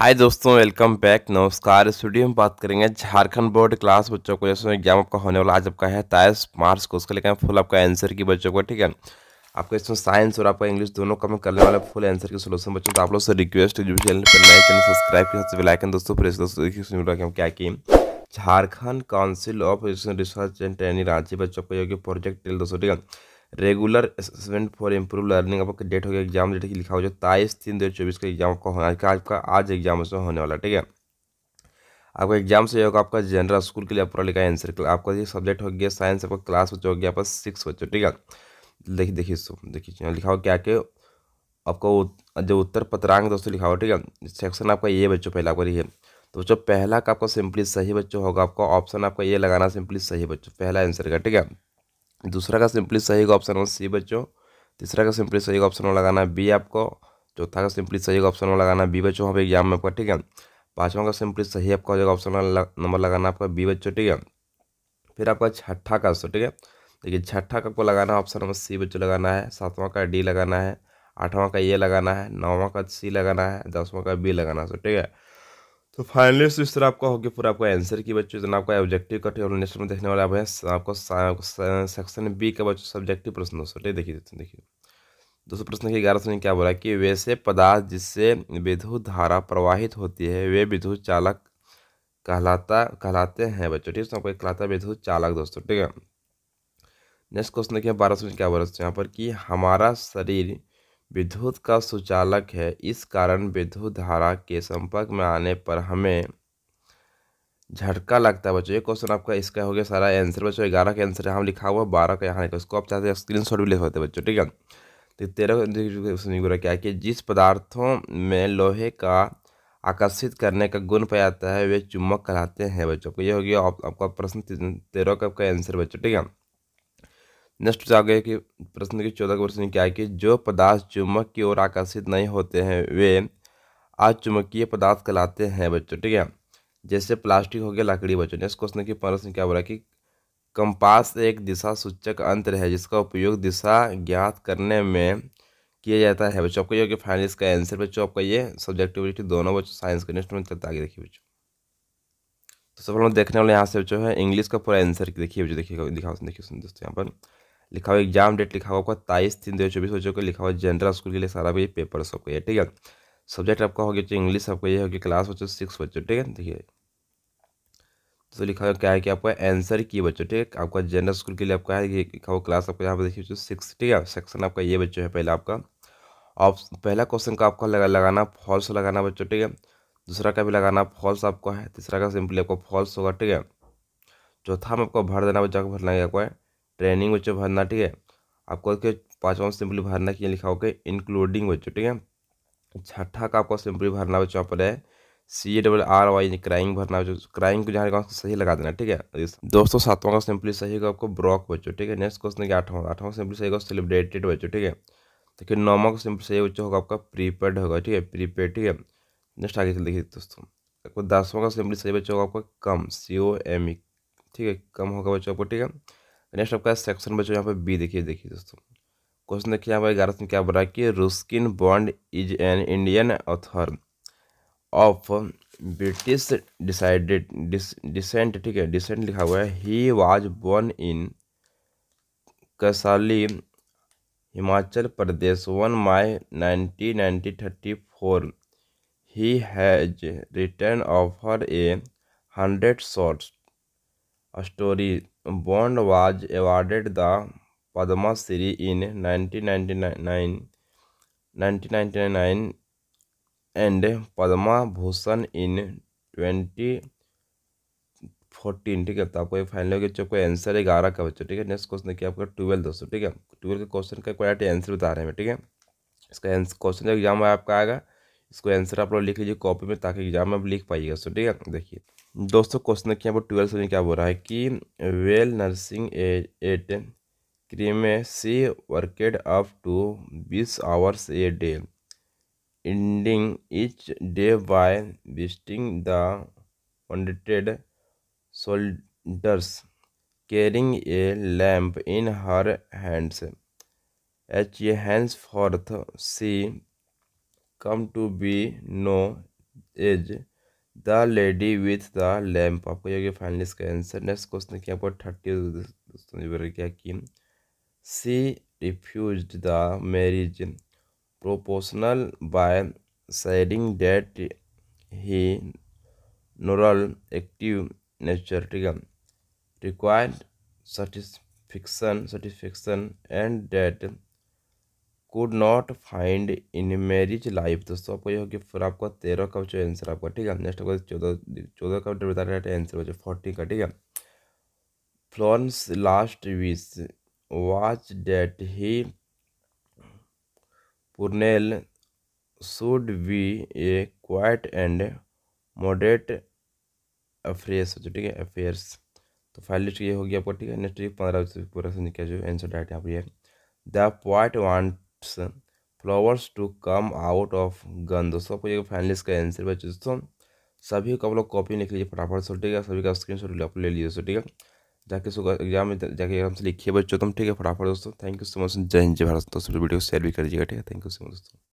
हाय दोस्तों welcome back नमस्कार studio में बात करेंगे झारखंड बोर्ड क्लास बच्चों को जैसे एग्जाम आपका होने वाला आज आपका है ताइस मार्च को उसका लेकर फुल आपका आंसर की बच्चों को ठीक है आपको इसमें साइंस और आपका इंग्लिश दोनों का मैं करने वाला फुल आंसर की सोल्यूशन बच्चों तो आप लोग से रिक्वेस्ट जो चैनल पर नए चैनल सब्सक्राइब किया सबसे दोस्तों प्रेस दोस्तों क्या की Jharkhand council of research and training राज्य बच्चों को योग्य प्रोजेक्ट दोस्तों ठीक है regular assessment for improve learning आपका डेट हो गया एग्जाम डेट लिखा हुआ जाए ताईस तीन दो हज़ार चौबीस का एग्जाम आपका होना का आपका आज एग्जाम उसमें होने वाला ठीक है आपका एग्जाम से होगा आपका जनरल स्कूल के लिए पूरा लिखा है आंसर आपका ये सब्जेक्ट हो गया साइंस आपका क्लास बच्चों हो गया आपका सिक्स बच्चों ठीक है देखिए देखिए इसको देखिए लिखा हो क्या के आपका जो उत्तर पत्रांग दोस्तों लिखा हुआ ठीक है सेक्शन आपका ये बच्चों पहला आपका है तो बच्चों पहला का आपका सिंपली सही बच्चों होगा आपका ऑप्शन आपका ये लगाना सिंपली सही बच्चों पहला आंसर का ठीक है दूसरा का सिंपली सही ऑप्शन हो सी बच्चों तीसरा का सिंपली सही ऑप्शन हो लगाना है बी आपको चौथा का सिंपली सही ऑप्शन हो लगाना बी बच्चों वहाँ एग्जाम में आपका ठीक है पाँचवा का सिंपली सही आपका हो जाएगा ऑप्शन नंबर लगाना आपका बी बच्चों ठीक है फिर आपका छठा का सो ठीक है देखिए छठा का को लगाना है ऑप्शन नंबर सी बच्चों लगाना है सातवां का डी लगाना है आठवां का ए लगाना है नौवां का सी लगाना है दसवां का बी लगाना है सो ठीक है तो फाइनली इस तरह आपका हो गया पूरा आपका आंसर की बच्चों जितना आपका ऑब्जेक्टिव कट और नेक्स्ट में देखने वाले आप हैं आपको सेक्शन बी का बच्चों सब्जेक्टिव प्रश्न दोस्तों चलिए देखिए देखिए दूसरा प्रश्न के ग्यारह सौ क्या बोला कि वैसे पदार्थ जिससे विद्युत धारा प्रवाहित होती है वे विद्युत चालक कहलाता कहलाते हैं बच्चों ठीक है कहलाता है विद्युत चालक दोस्तों ठीक है नेक्स्ट क्वेश्चन देखिए बारह सौ क्या बोला यहाँ पर कि हमारा शरीर विद्युत का सुचालक है इस कारण विद्युत धारा के संपर्क में आने पर हमें झटका लगता है बच्चों ये क्वेश्चन आपका इसका हो गया सारा आंसर बच्चों ग्यारह का आंसर यहाँ लिखा हुआ बारह का यहाँ लिखा उसको आप चाहते हैं स्क्रीन शॉट भी ले सकते हैं बच्चों ठीक है तो तेरह क्या है कि जिस पदार्थों में लोहे का आकर्षित करने का गुण पाया जाता है वे चुम्बक कहलाते हैं बच्चों को ये हो गया आप, आपका प्रश्न तेरह का आपका आंसर बच्चों ठीक है नेक्स्ट आ कि प्रश्न के चौदह क्वेश्चन क्या है कि जो पदार्थ चुम्बक की ओर आकर्षित नहीं होते हैं वे अचुम्बकीय पदार्थ कहलाते हैं बच्चों ठीक है जैसे प्लास्टिक हो गया लकड़ी बच्चों नेक्स्ट क्वेश्चन की प्रश्न क्या बोला कि कंपास एक दिशा सूचक अंतर है जिसका उपयोग दिशा ज्ञात करने में किया जाता है बच्चों आपका ये फाइनल इसका आंसर बच्चों आपका ये सब्जेक्टिविटी दोनों बच्चों साइंस के नेक्स्ट में चलता आगे देखिए बच्चों तो सब लोग देखने वाले यहाँ से बच्चों है इंग्लिश का पूरा आंसर देखिए बच्चों देखिए दिखाओ देखिए दोस्तों यहाँ पर लिखा हुआ एग्जाम डेट लिखा हुआ आपका तेईस तीन दो चौबीस बच्चों को लिखा हुआ जनरल स्कूल के लिए सारा भी पेपर सबको ये ठीक है सब्जेक्ट आपका हो गया इंग्लिश आपका ये हो गया क्लास बच्चों सिक्स बच्चों ठीक है देखिए तो लिखा हुआ क्या है कि आपका आंसर की बच्चों ठीक है आपका जनरल स्कूल के लिए आपका है ये लिखा हुआ क्लास आपका यहाँ पर देखिए बच्चों सिक्स ठीक है सेक्शन आपका ये बच्चों है पहला आपका आप पहला क्वेश्चन का आपका लगा लगाना फॉल्स लगाना बच्चों ठीक है दूसरा का भी लगाना फॉल्स आपका है तीसरा का सिंपली आपका फॉल्स होगा ठीक है चौथा में आपको भर देना बच्चा को भरना है आपको ट्रेनिंग बच्चों भरना ठीक है आपको पाँचवा सिंपली भरना किया लिखा होगा इंक्लूडिंग बच्चों ठीक है छठा का आपको सिंपली भरना बच्चों यहाँ पर है C A double R Y crying भरना बच्चों क्राइंग को जहाँ उसको सही लगा देना ठीक है दोस्तों सातवां का सिंपली सही होगा आपको ब्रॉक बच्चों ठीक है नेक्स्ट क्वेश्चन क्या आठवां आठवां सिंपली सही होगा सेलिब्रेटेड बच्चों ठीक है तो फिर नौवा का सिंपली सही बच्चों होगा आपका प्रीपेड होगा ठीक है प्रीपेड ठीक है नेक्स्ट आगे चल देखिए दोस्तों आपको दसवां का सिंपली सही बच्चों होगा आपका कम सी ओ एम ई ठीक है कम होगा बच्चों आपको ठीक है नेक्स्ट आपका सेक्शन बच्चों यहाँ पर बी देखिए देखिए दोस्तों क्वेश्चन देखिए यहाँ पर ग्यारह क्या बोला कि Ruskin Bond is an Indian author of British decided descent ठीक है डिसेंट लिखा हुआ है he was born in Kasauli Himachal Pradesh one my nineteen ninety thirty four he has return offer a hundred shorts story Bond was awarded the Padma Shri in nineteen and Padma Bhushan in twenty 2014 ठीक है तो आपको ये फाइनल हो गया आपको आंसर है ग्यारह का बच्चों ठीक है नेक्स्ट क्वेश्चन देखिए आपका ट्वेल्व दोस्तों ठीक है ट्वेल्व के क्वेश्चन का क्वालिटी आंसर बता रहे हैं ठीक है इसका आंसर क्वेश्चन एग्जाम में आपका आएगा इसको आंसर आप लोग लिख लीजिए कॉपी में ताकि एग्जाम में आप लिख पाइएगा सो ठीक है देखिए दोस्तों क्वेश्चन देखिए वो ट्वेल्थ में क्या बोल रहा है कि well nursing at Crimea she worked up to बीस hours a day ending each day by visiting the wounded soldiers carrying a lamp in her hands H a hands forth she come to be known as the lady with the lamp आपको ये final इसका answer next question देखिए आपको thirty दोस्तों क्या कि she refuse the marriage proposal by sharing that he moral active nature ठीक है required satisfaction satisfaction and that could not find in marriage life दोस्तों आपको ये हो गया फिर आपका तेरह का जो आंसर आपका ठीक है नेक्स्ट आपका चौदह चौदह का बता रहे आंसर हो जाए फोर्टीन का ठीक है Florence last wish was that he funeral should be a quiet and moderate affairs ठीक है अफेयर्स तो फाइल लिस्ट ये हो गया आपका ठीक है नेक्स्ट पंद्रह पूरा समझ क्या जो आंसर डायरेक्ट यहाँ पर the point want option flowers to come out of gun दोस्तों आपको ये फाइनली इसका आंसर बच्चे दोस्तों सभी को आप लोग कॉपी लिख लीजिए फटाफट से ठीक है सभी का स्क्रीन शॉट आप ले लीजिए ठीक है जाके सुबह एग्जाम में जाके एग्जाम से लिखिए बच्चों तुम ठीक है फटाफट दोस्तों थैंक यू सो मच जय हिंद जय भारत दोस्तों वीडियो शेयर भी कर दीजिएगा ठीक है थैंक यू सो मच दोस्तों